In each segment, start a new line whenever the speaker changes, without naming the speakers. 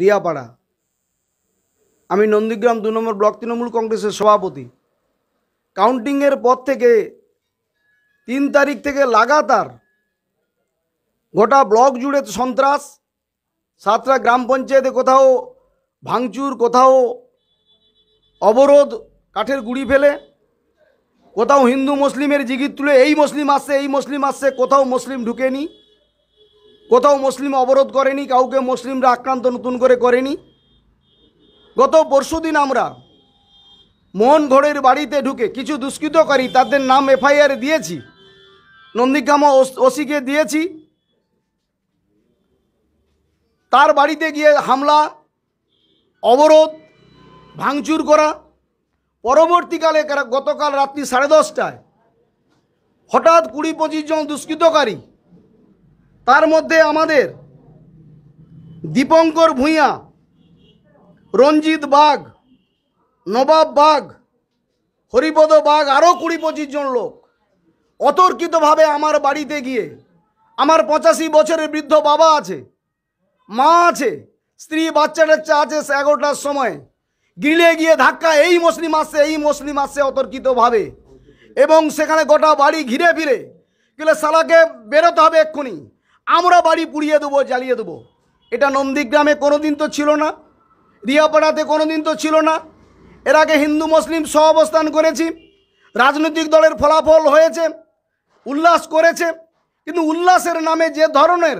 রিয়াপাড়া আমি নন্দীগ্রাম দু number block Trinamool কংগ্রেসের সভাপতি কাউন্টিংয়ের পর থেকে তিন তারিখ থেকে লাগাতার গোটা ব্লক জুড়ে সন্ত্রাস সাতটা গ্রাম পঞ্চায়েতে কোথাও ভাঙচুর কোথাও অবরোধ কাঠের গুড়ি ফেলে কোথাও হিন্দু মুসলিমের জিগির তুলে এই মুসলিম আসছে এই মুসলিম আসছে কোথাও মুসলিম ঢুকেনি কোথাও মুসলিম অবরোধ করেনি কাউকে মুসলিমরা আক্রান্ত নতুন করে করেনি গত পরশু দিন আমরা মোহন ঘোড়ের বাড়িতে ঢুকে কিছু দুষ্কৃতকারী তাদের নাম এফআইআর দিয়েছি নন্দীগ্রামা ওসিকে দিয়েছি তার বাড়িতে গিয়ে হামলা অবরোধ ভাঙচুর করা পরবর্তীকালে গতকাল রাত্রি সাড়ে দশটায় হঠাৎ কুড়ি পঁচিশ জন দুষ্কৃতকারী তার মধ্যে আমাদের দীপঙ্কর ভূঁইয়া রঞ্জিত বাঘ নবাব বাঘ হরিপদ বাঘ আরও কুড়ি পঁচিশ জন লোক অতর্কিতভাবে আমার বাড়িতে গিয়ে আমার পঁচাশি বছরের বৃদ্ধ বাবা আছে মা আছে স্ত্রী বাচ্চা টাচ্চা আছে এগারোটার সময় গ্রিলে গিয়ে ধাক্কা এই মুসলিম আসছে এই মুসলিম আসছে অতর্কিতভাবে এবং সেখানে গোটা বাড়ি ঘিরে ফিরে গেলে সালাকে বেরোতে হবে এক্ষুনি আমরা বাড়ি পুড়িয়ে দেবো জ্বালিয়ে দেবো এটা নন্দীগ্রামে কোনো দিন তো ছিল না রিয়াপাড়াতে কোনো দিন তো ছিল না এর আগে হিন্দু মুসলিম সহ অবস্থান করেছি রাজনৈতিক দলের ফলাফল হয়েছে উল্লাস করেছে কিন্তু উল্লাসের নামে যে ধরনের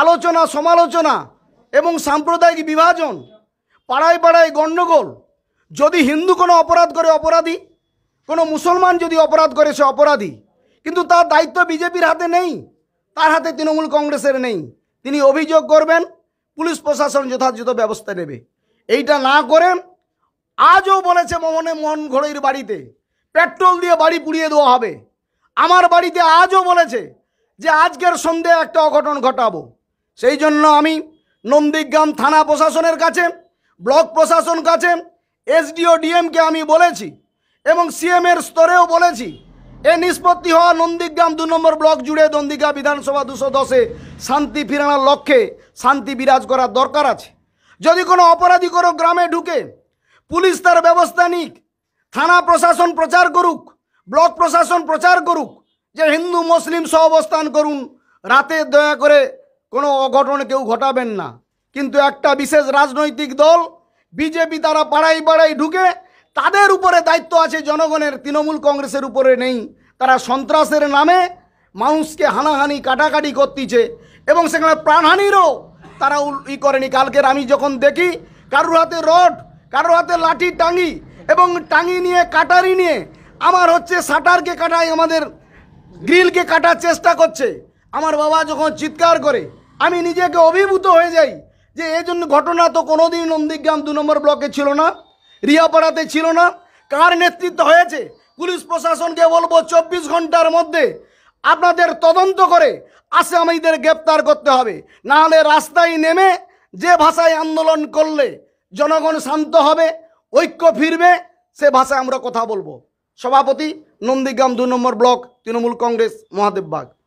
আলোচনা সমালোচনা এবং সাম্প্রদায়িক বিভাজন পাড়ায় পাড়ায় গণ্ডগোল যদি হিন্দু কোনো অপরাধ করে অপরাধী কোনো মুসলমান যদি অপরাধ করে সে অপরাধী কিন্তু তার দায়িত্ব বিজেপির হাতে নেই তার হাতে তৃণমূল কংগ্রেসের নেই তিনি অভিযোগ করবেন পুলিশ প্রশাসন যথাযথ ব্যবস্থা নেবে এইটা না করে আজও বলেছে মোহনে মোহন ঘোড়ের বাড়িতে পেট্রোল দিয়ে বাড়ি পুড়িয়ে দেওয়া হবে আমার বাড়িতে আজও বলেছে যে আজকের সন্ধে একটা অঘটন ঘটাবো সেই জন্য আমি নন্দীগ্রাম থানা প্রশাসনের কাছে ব্লক প্রশাসন কাছে এসডিও ডিএমকে আমি বলেছি এবং সিএমের স্তরেও বলেছি এ নিষ্পত্তি হওয়া নন্দীগ্রাম দু নম্বর ব্লক জুড়ে নন্দীগ্রাম বিধানসভা দুশো দশে শান্তি ফিরানোর লক্ষ্যে শান্তি বিরাজ করার দরকার আছে যদি কোনো অপরাধী কোনো গ্রামে ঢুকে পুলিশ তার ব্যবস্থা নিক থানা প্রশাসন প্রচার করুক ব্লক প্রশাসন প্রচার করুক যে হিন্দু মুসলিম সহ অবস্থান করুন রাতে দয়া করে কোনো অঘটন কেউ ঘটাবেন না কিন্তু একটা বিশেষ রাজনৈতিক দল বিজেপি তারা পাড়াই পাড়াই ঢুকে তাদের উপরে দায়িত্ব আছে জনগণের তৃণমূল কংগ্রেসের উপরে নেই তারা সন্ত্রাসের নামে মানুষকে হানাহানি কাটাকাটি করতিছে এবং সেখানে প্রাণহানিরও তারা ই করেনি কালকের আমি যখন দেখি কারোর হাতে রড কারোর হাতে লাঠি টাঙি এবং টাঙি নিয়ে কাটারি নিয়ে আমার হচ্ছে শাটারকে কাটায় আমাদের গ্রিলকে কাটার চেষ্টা করছে আমার বাবা যখন চিৎকার করে আমি নিজেকে অভিভূত হয়ে যাই যে এই জন্য ঘটনা তো কোনোদিন নন্দীগ্রাম দু নম্বর ব্লকে ছিল না রিয়াপাড়াতে ছিল না কার নেতৃত্ব হয়েছে পুলিশ প্রশাসনকে বলবো চব্বিশ ঘন্টার মধ্যে আপনাদের তদন্ত করে আসামিদের গ্রেপ্তার করতে হবে নাহলে রাস্তায় নেমে যে ভাষায় আন্দোলন করলে জনগণ শান্ত হবে ঐক্য ফিরবে সে ভাষায় আমরা কথা বলবো সভাপতি নন্দীগ্রাম দু নম্বর ব্লক তৃণমূল কংগ্রেস মহাদেববাগ